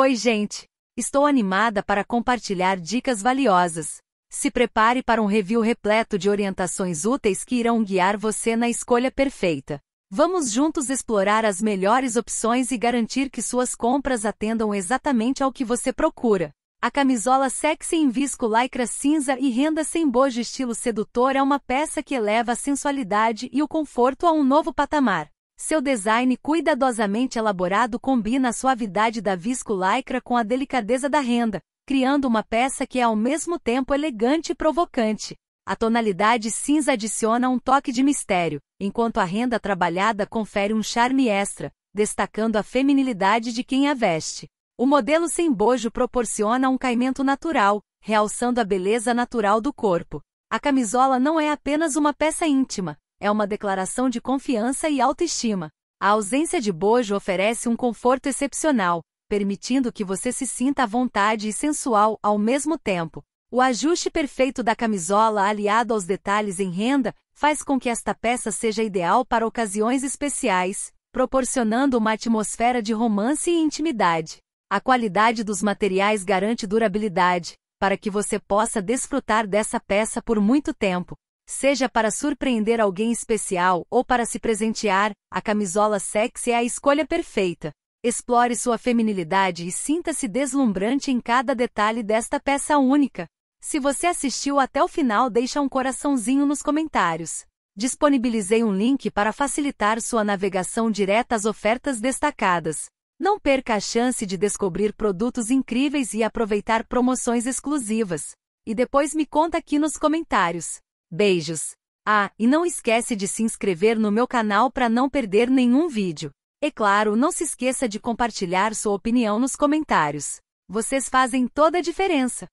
Oi, gente! Estou animada para compartilhar dicas valiosas. Se prepare para um review repleto de orientações úteis que irão guiar você na escolha perfeita. Vamos juntos explorar as melhores opções e garantir que suas compras atendam exatamente ao que você procura. A camisola sexy em visco lycra cinza e renda sem bojo estilo sedutor é uma peça que eleva a sensualidade e o conforto a um novo patamar. Seu design cuidadosamente elaborado combina a suavidade da lycra com a delicadeza da renda, criando uma peça que é ao mesmo tempo elegante e provocante. A tonalidade cinza adiciona um toque de mistério, enquanto a renda trabalhada confere um charme extra, destacando a feminilidade de quem a veste. O modelo sem bojo proporciona um caimento natural, realçando a beleza natural do corpo. A camisola não é apenas uma peça íntima, é uma declaração de confiança e autoestima. A ausência de bojo oferece um conforto excepcional, permitindo que você se sinta à vontade e sensual ao mesmo tempo. O ajuste perfeito da camisola aliado aos detalhes em renda faz com que esta peça seja ideal para ocasiões especiais, proporcionando uma atmosfera de romance e intimidade. A qualidade dos materiais garante durabilidade, para que você possa desfrutar dessa peça por muito tempo. Seja para surpreender alguém especial ou para se presentear, a camisola sexy é a escolha perfeita. Explore sua feminilidade e sinta-se deslumbrante em cada detalhe desta peça única. Se você assistiu até o final, deixa um coraçãozinho nos comentários. Disponibilizei um link para facilitar sua navegação direta às ofertas destacadas. Não perca a chance de descobrir produtos incríveis e aproveitar promoções exclusivas. E depois me conta aqui nos comentários. Beijos! Ah, e não esquece de se inscrever no meu canal para não perder nenhum vídeo. E claro, não se esqueça de compartilhar sua opinião nos comentários. Vocês fazem toda a diferença.